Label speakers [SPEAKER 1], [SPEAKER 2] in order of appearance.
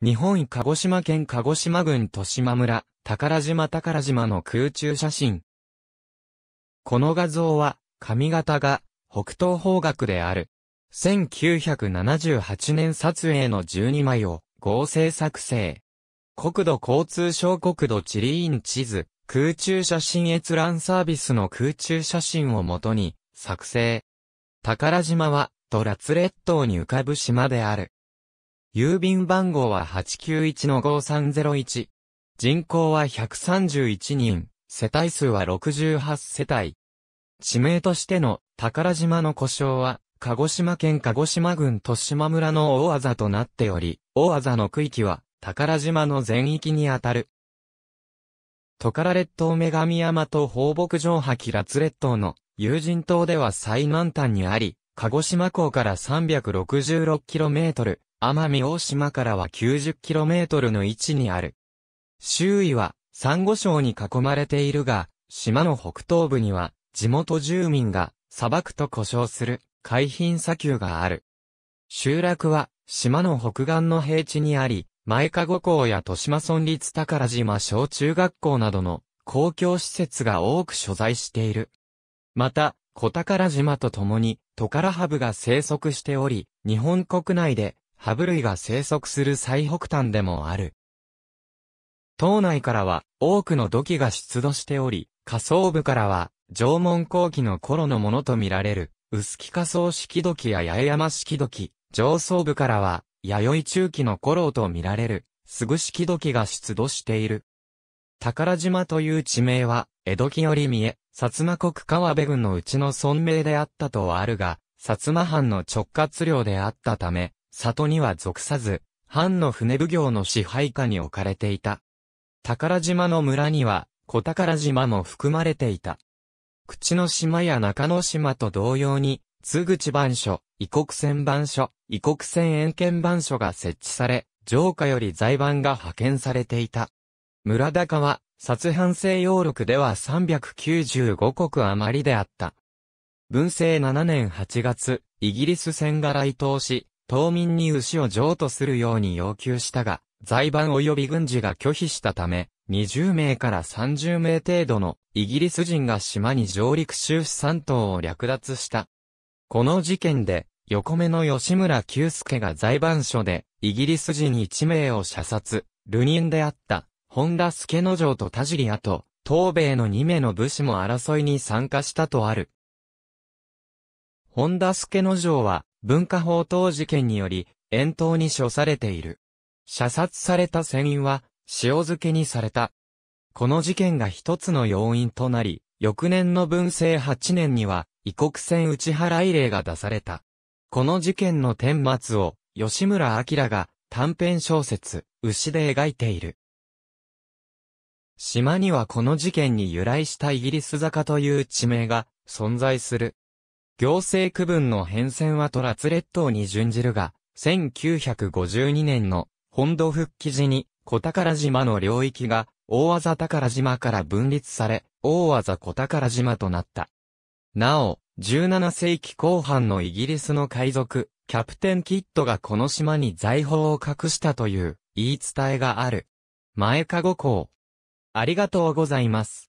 [SPEAKER 1] 日本鹿児島県鹿児島郡豊島村、宝島宝島の空中写真。この画像は、髪型が北東方角である。1978年撮影の12枚を合成作成。国土交通省国土地理院地図、空中写真閲覧サービスの空中写真をもとに作成。宝島は、ドラツ列島に浮かぶ島である。郵便番号は891-5301。人口は131人、世帯数は68世帯。地名としての宝島の故障は、鹿児島県鹿児島郡豊島村の大技となっており、大技の区域は宝島の全域にあたる。トカラ列島女神山と放牧城破棄ラ列島の友人島では最南端にあり、鹿児島港から 366km、奄美大島からは 90km の位置にある。周囲は、サンゴ礁に囲まれているが、島の北東部には、地元住民が、砂漠と呼称する、海浜砂丘がある。集落は、島の北岸の平地にあり、前加護港や豊島村立宝島小中学校などの公共施設が多く所在している。また、小宝島と共にトカラハブが生息しており、日本国内でハブ類が生息する最北端でもある。島内からは多くの土器が出土しており、下層部からは縄文後期の頃のものとみられる、薄木下層式土器や八重山式土器、上層部からは弥生中期の頃とみられる、すぐ式土器が出土している。宝島という地名は、江戸期より見え、薩摩国川辺郡のうちの村名であったとはあるが、薩摩藩の直轄領であったため、里には属さず、藩の船奉行の支配下に置かれていた。宝島の村には、小宝島も含まれていた。口の島や中野島と同様に、津口番所、異国船番所、異国船沿見番所が設置され、城下より財番が派遣されていた。村高は、殺藩制洋録では395国余りであった。文政7年8月、イギリス船が来島し、島民に牛を譲渡するように要求したが、財番及び軍事が拒否したため、20名から30名程度のイギリス人が島に上陸始、3島を略奪した。この事件で、横目の吉村久介が財番所で、イギリス人1名を射殺、流人であった、本田助之丞と田尻跡、と、東米の2名の武士も争いに参加したとある。本田助之城は、文化法等事件により、遠投に処されている。射殺された船員は、塩漬けにされた。この事件が一つの要因となり、翌年の文政8年には、異国船打ち払い令が出された。この事件の顛末を、吉村明が、短編小説、牛で描いている。島にはこの事件に由来したイギリス坂という地名が存在する。行政区分の変遷はトラツ列島に準じるが、1952年の本土復帰時に小宝島の領域が大技宝島から分立され、大技小宝島となった。なお、17世紀後半のイギリスの海賊、キャプテンキッドがこの島に財宝を隠したという言い伝えがある。前かご港。ありがとうございます。